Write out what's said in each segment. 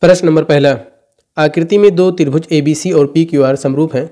प्रश्न नंबर पहला आकृति में दो त्रिभुज ए बी सी और पी क्यू आर समरूप हैं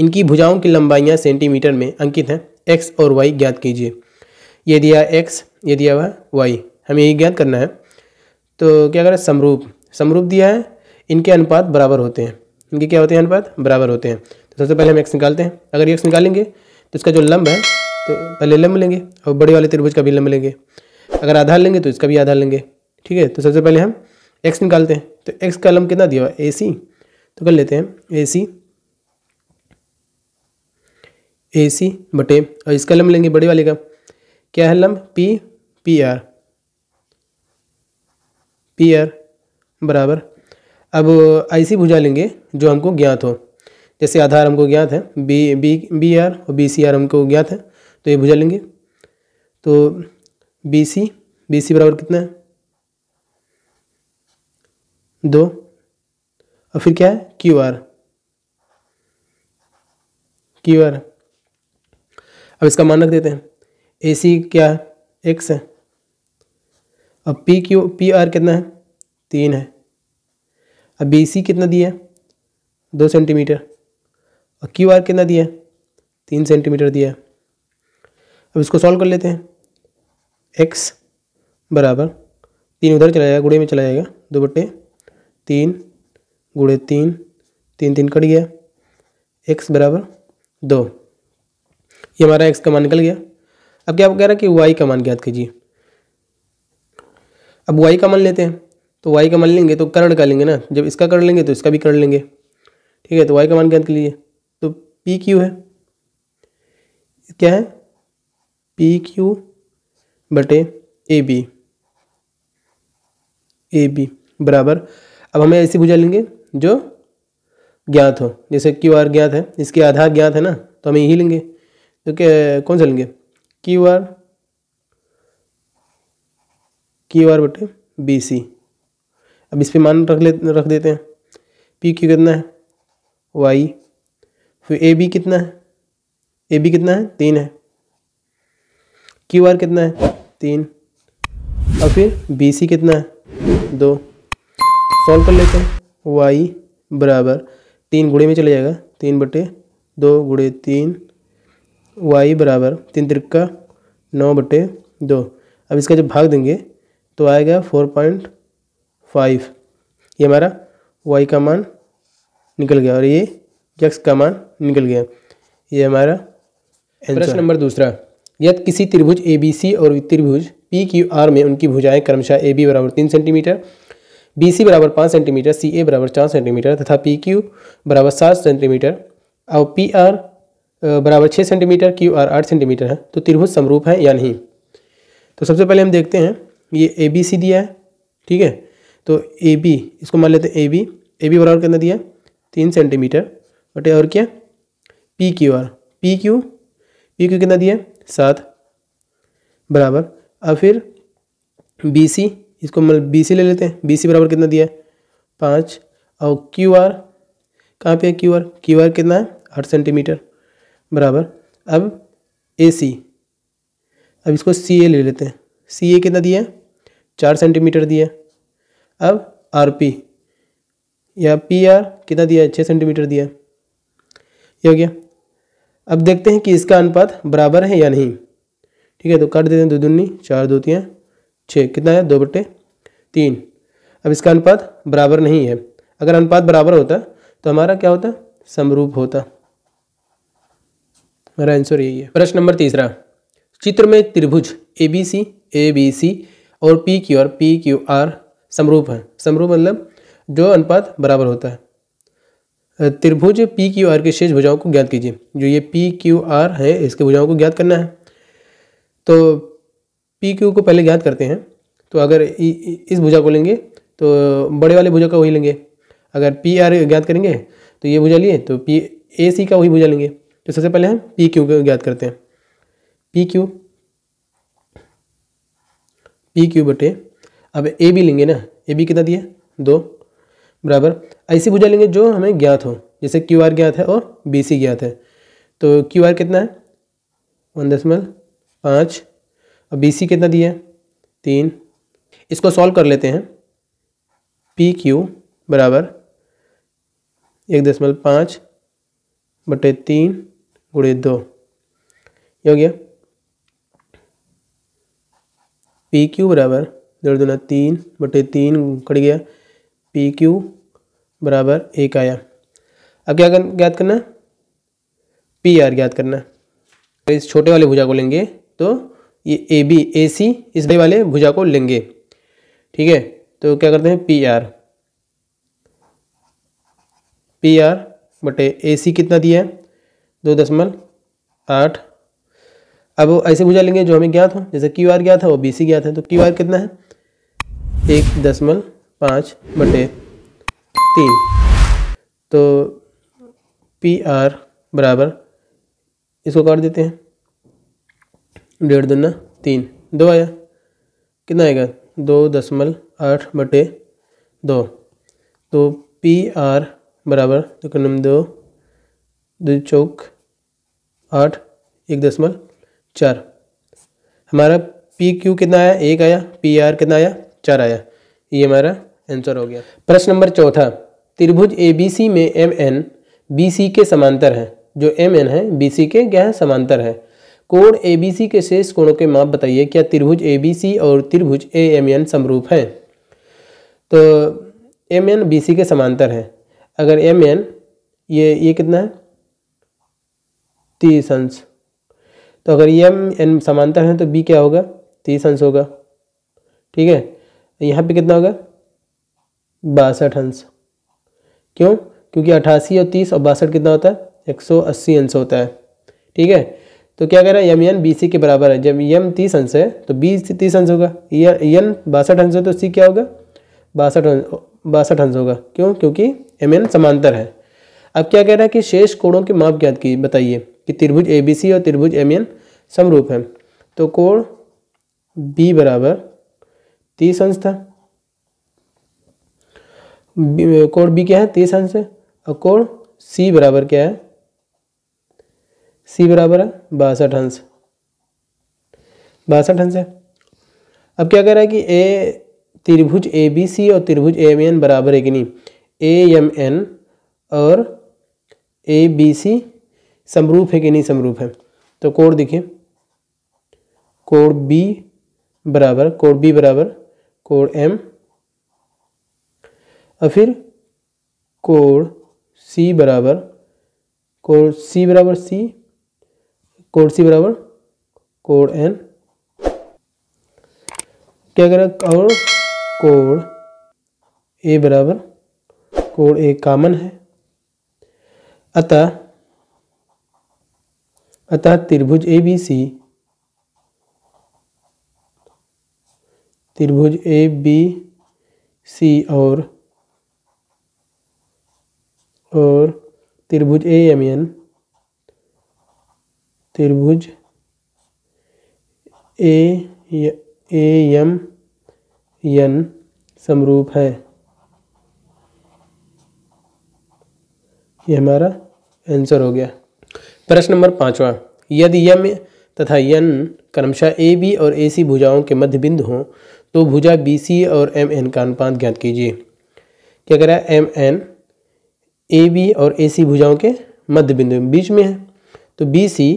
इनकी भुजाओं की लंबाइयाँ सेंटीमीटर में अंकित हैं एक्स और वाई ज्ञात कीजिए ये दिया एक्स ये दिया हुआ वाई हमें यही ज्ञात करना है तो क्या करें समरूप समरूप दिया है इनके अनुपात बराबर होते हैं इनके क्या होते हैं अनुपात बराबर होते हैं तो सबसे पहले हम एक्स निकालते हैं अगर एक्स निकालेंगे तो इसका जो लंब है तो पहले लंब लेंगे और बड़े वाले त्रिभुज का भी लंब लेंगे अगर आधार लेंगे तो इसका भी आधार लेंगे ठीक है तो सबसे पहले हम एक्स निकालते हैं तो एक्स कलम कितना दिया हुआ ए सी तो कर लेते हैं ए सी ए सी बटे और इसका लम लेंगे बड़े वाले का क्या है लम P P R P R बराबर अब ऐसी भुजा लेंगे जो हमको ज्ञात हो जैसे आधार हमको ज्ञात है बी बी बी आर और बी सी आर हमको ज्ञात है तो ये भुजा लेंगे तो बी सी बी सी बराबर कितना है दो और फिर क्या है क्यू आर क्यू आर अब इसका मान रख देते हैं ए सी क्या है एक्स है अब पी क्यू पी आर कितना है तीन है अब बी सी कितना दिया है दो सेंटीमीटर और क्यू आर कितना दिया है तीन सेंटीमीटर दिया है अब इसको सॉल्व कर लेते हैं एक्स बराबर तीन उधर चला जाएगा गुड़े में चला जाएगा दो बट्टे तीन गुड़े तीन तीन तीन कट गया एक्स बराबर दो ये हमारा एक्स का मान निकल गया अब क्या आप कह रहा है कि वाई का मान ज्ञात कीजिए अब वाई का मान लेते हैं तो वाई का मान लेंगे तो करण का लेंगे ना जब इसका कर लेंगे तो इसका भी कर लेंगे ठीक है तो वाई का मान ज्ञात कीजिए तो पी क्यू है क्या है पी क्यू बटे ए बी ए बी बराबर अब हमें ऐसी भुजा लेंगे जो ज्ञात हो जैसे क्यू आर ज्ञात है इसके आधार ज्ञात है ना तो हमें यही लेंगे तो क्या कौन सा लेंगे क्यू आर क्यू आर बटे बी सी अब इस पर मान रख ले रख देते हैं पी क्यू कितना है वाई फिर ए बी कितना है ए बी कितना है तीन है क्यू आर कितना है तीन और फिर बी सी कितना है दो सॉल्व कर लेते हैं वाई बराबर तीन गुड़े में चले जाएगा तीन बटे दो गुड़े तीन वाई बराबर तीन तिरक्का नौ बटे दो अब इसका जब भाग देंगे तो आएगा फोर पॉइंट फाइव ये हमारा वाई का मान निकल गया और ये यक्स का मान निकल गया ये हमारा प्रश्न नंबर दूसरा यदि किसी त्रिभुज ए बी सी और त्रिभुज पी क्यू आर में उनकी भुजाएं क्रमशः ए बी बराबर तीन सेंटीमीटर बी सी बराबर पाँच सेंटीमीटर सी ए बराबर चार सेंटीमीटर तथा पी क्यू बराबर सात सेंटीमीटर और पी आर बराबर छः सेंटीमीटर क्यू आर आठ सेंटीमीटर है तो त्रिभुज समरूप है या नहीं तो सबसे पहले हम देखते हैं ये ए बी सी दिया है ठीक है तो ए बी इसको मान लेते हैं ए बी ए बी बराबर कितना दिया तीन सेंटीमीटर बटे और क्या P Q R P Q P Q कितना दिया सात बराबर और फिर बी सी इसको मतलब बी सी ले लेते हैं बी सी बराबर कितना दिया है पाँच और क्यू आर कहाँ पर है क्यू आर क्यू आर कितना है आठ सेंटीमीटर बराबर अब ए सी अब इसको सी ए ले लेते हैं सी ए कितना दिया है चार सेंटीमीटर दिया अब आर पी या पी आर कितना दिया है छः सेंटीमीटर दिया है ये हो गया अब देखते हैं कि इसका अनुपात बराबर है या नहीं ठीक है तो कर देते हैं दो दुनी चार दो तीन छः कितना है दो बटे तीन अब इसका अनुपात बराबर नहीं है अगर अनुपात बराबर होता तो हमारा क्या होता समरूप होता हमारा आंसर यही है प्रश्न नंबर तीसरा चित्र में त्रिभुज ए बी सी ए बी सी और P Q R P Q R समरूप है समरूप मतलब जो अनुपात बराबर होता है त्रिभुज पी क्यू आर के शेष भुजाओं को ज्ञात कीजिए जो ये पी क्यू आर है इसके भुजाओं को ज्ञात करना है तो पी क्यू को पहले ज्ञात करते हैं तो अगर इस भुजा को लेंगे तो बड़े वाले भुजा का वही लेंगे अगर पी आर ज्ञात करेंगे तो ये भुजा लिए तो पी ए सी का वही भुजा लेंगे तो सबसे पहले हम पी क्यू को ज्ञात करते हैं पी क्यू पी क्यू बटे अब ए बी लेंगे ना ए बी कितना दिया दो बराबर ऐसी भुजा लेंगे जो हमें ज्ञात हो जैसे क्यू आर ज्ञात है और बी सी ज्ञात है तो क्यू आर कितना है वन दशमलव पाँच अब बी सी कितना दिया है तीन इसको सॉल्व कर लेते हैं पी क्यू बराबर एक दशमलव पाँच बटे तीन गुड़े दो ये हो गया पी क्यू बराबर दो दूना तीन बटे तीन कट गया पी क्यू बराबर एक आया अब क्या कर ज्ञात करना पी आर ज्ञात करना इस छोटे वाले भुजा को लेंगे तो ये ए बी ए सी इस बड़े वाले भुजा को लेंगे ठीक है तो क्या करते हैं पी आर पी आर बटे ए सी कितना दिया है दो दशमलव आठ अब ऐसे भुजा लेंगे जो हमें ज्ञात हो जैसे क्यू आर ज्ञात है वो बी सी ज्ञात है तो क्यू आर कितना है एक दशमलव पाँच बटे तीन तो पी आर बराबर इसको काट देते हैं डेढ़ दुना तीन दो आया कितना आएगा दो दशमलव आठ बटे दो तो पी आर बराबर तो कन्म दो दो चौक आठ एक दशमलव चार हमारा पी क्यू कितना आया एक आया पी आर कितना आया चार आया ये हमारा आंसर हो गया प्रश्न नंबर चौथा त्रिभुज ए बी सी में एम एन बी सी के समांतर है जो एम एन है बी सी के क्या है समांतर है कोण एबीसी के शेष कोणों के माप बताइए क्या त्रिभुज एबीसी और त्रिभुज ए एम एन समरूप हैं तो एम एन बी सी के समांतर हैं अगर एम एन ये ये कितना है तीस अंश तो अगर ये एम एन समांतर हैं तो बी क्या होगा तीस अंश होगा ठीक है यहाँ पे कितना होगा बासठ अंश क्यों क्योंकि अट्ठासी और तीस और बासठ कितना होता है एक सौ अस्सी अंश होता है ठीक है तो क्या कह रहा है एम एन बी सी के बराबर है जब एम तीस अंश है तो बी तीस अंश होगा एन e, बासठ अंश है तो सी क्या होगा बासठ बासठ अंश होगा क्यों क्योंकि एम एन समांतर है अब क्या कह रहा है कि शेष कोणों के माप ज्ञात की बताइए कि त्रिभुज ए बी सी और त्रिभुज एम एन समरूप है तो कोण बी बराबर तीस अंश था कोण बी क्या है तीस अंश है और कोण सी बराबर क्या है सी बराबर है बासठ अंश बासठ अंश है अब क्या कह रहा है कि ए त्रिभुज ए बी सी और त्रिभुज एम एन बराबर है कि नहीं ए एम एन और ए बी सी समरूप है कि नहीं समरूप है तो कोड देखिए कोड बी बराबर कोड बी बराबर कोड एम और फिर कोड सी बराबर कोड सी बराबर सी कोड सी बराबर कोड एन क्या करें और कोड ए बराबर कोड ए कामन है अतः अतः त्रिभुज ए बी सी त्रिभुज ए बी सी और और त्रिभुज ए एम एन त्रिभुज ए एम एन समरूप है यह हमारा आंसर हो गया प्रश्न नंबर पाँचवा यदि यम तथा यन क्रमशः ए बी और ए सी भुजाओं के मध्य बिंदु हों तो भुजा बी सी और एम एन का अनुपात ज्ञात कीजिए क्या कह रहा है एम एन ए बी और ए सी भुजाओं के मध्य बिंदु बीच में है तो बी सी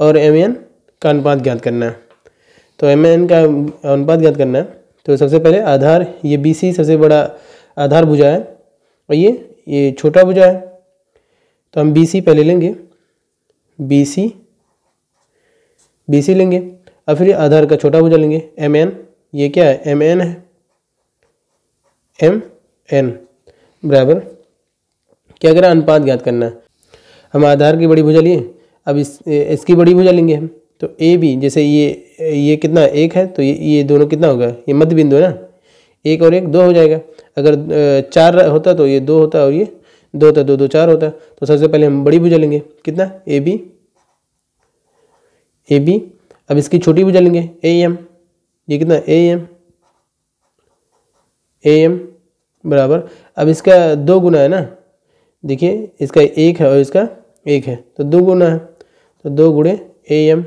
और एम एन का अनुपात ज्ञात करना है तो एम एन का अनुपात ज्ञात करना है तो सबसे पहले आधार ये बी सी सबसे बड़ा आधार भुजा है और ये ये छोटा भुजा है तो हम बी सी पहले लेंगे बी सी बी सी लेंगे और फिर आधार का छोटा भुजा लेंगे एम एन ये क्या है एम एन है एम एन बराबर क्या करें अनुपात ज्ञात करना है हम आधार की बड़ी भुजा लिए अब इस इसकी बड़ी भुजा लेंगे हम तो ए बी जैसे ये ये कितना एक है तो ये ये दोनों कितना होगा ये मध्य बिंदु है ना एक और एक दो हो जाएगा अगर चार होता तो ये दो होता और ये दो होता दो दो चार होता तो सबसे पहले हम बड़ी भुजा लेंगे कितना ए बी ए बी अब इसकी छोटी भुजा लेंगे ए एम ये कितना ए एम ए एम बराबर अब इसका दो गुना है ना देखिए इसका एक है और इसका एक है तो दो गुना है तो दो गुड़े ए एम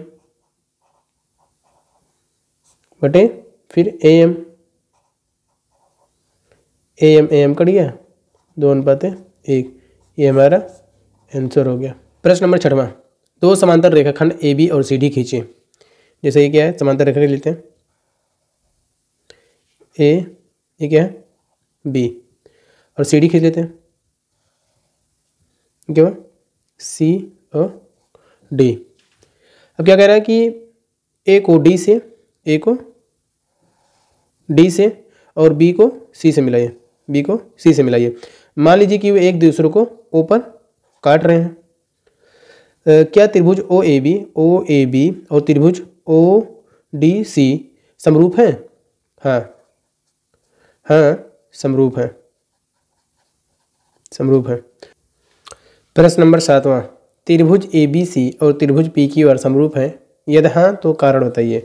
बटे फिर A M A M A M कट गया दो अनुपात एक ये हमारा आंसर हो गया प्रश्न नंबर छठवा दो समांतर रेखाखंड ए बी और सी डी खींचे जैसे ये क्या है समांतर रेखा लेते हैं ए ये क्या है बी और सी डी खींच लेते हैं क्या सी और डी अब क्या कह रहा है कि ए को डी से ए को डी से और बी को सी से मिलाइए बी को सी से मिलाइए मान लीजिए कि वे एक दूसरे को ओ पर काट रहे हैं आ, क्या त्रिभुज ओ A B O A B और त्रिभुज ओ डी सी समरूप हैं हाँ हाँ समरूप हैं समरूप हैं प्रश्न नंबर सातवां त्रिभुज ए बी सी और त्रिभुज पी क्यू आर समरूप हैं यदि हाँ तो कारण बताइए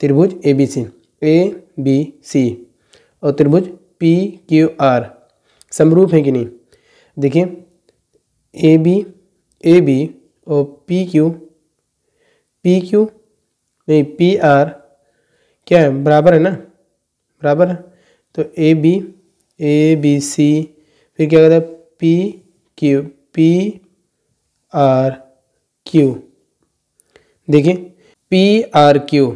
त्रिभुज ए बी सी ए बी सी और त्रिभुज पी क्यू आर समरूप हैं कि नहीं देखिए ए बी ए बी और पी क्यू पी क्यू नहीं पी आर क्या है बराबर है ना बराबर है तो ए बी ए बी सी फिर क्या कहते है P Q P R Q देखिए पी आर क्यू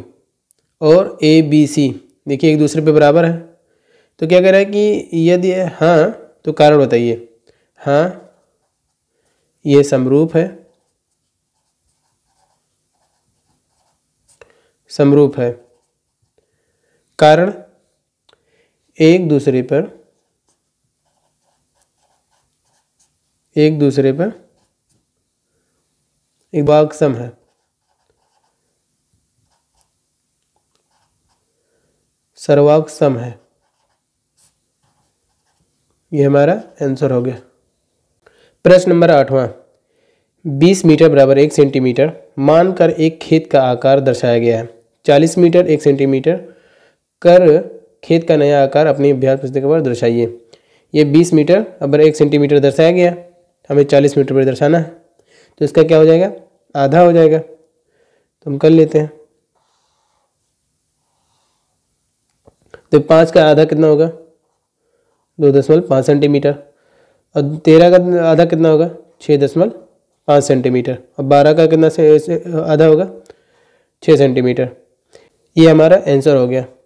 और ए बी सी देखिए एक दूसरे पे बराबर है तो क्या कह रहा है कि यदि हाँ तो कारण बताइए हाँ ये समरूप है समरूप है कारण एक दूसरे पर एक दूसरे पर इबाक्सम है सर्वाक्सम है यह हमारा आंसर हो गया प्रश्न नंबर आठवां 20 मीटर बराबर एक सेंटीमीटर मानकर एक खेत का आकार दर्शाया गया है 40 मीटर एक सेंटीमीटर कर खेत का नया आकार अपनी अभ्यास पुस्तक पर दर्शाइए यह 20 मीटर अब एक सेंटीमीटर दर्शाया गया हमें 40 मीटर पर दर्शाना है तो इसका क्या हो जाएगा आधा हो जाएगा तो हम कर लेते हैं तो पाँच का आधा कितना होगा दो दशमलव पाँच सेंटीमीटर और तेरह का आधा कितना होगा छः दशमलव पाँच सेंटीमीटर और बारह का कितना से, आधा होगा छः सेंटीमीटर ये हमारा आंसर हो गया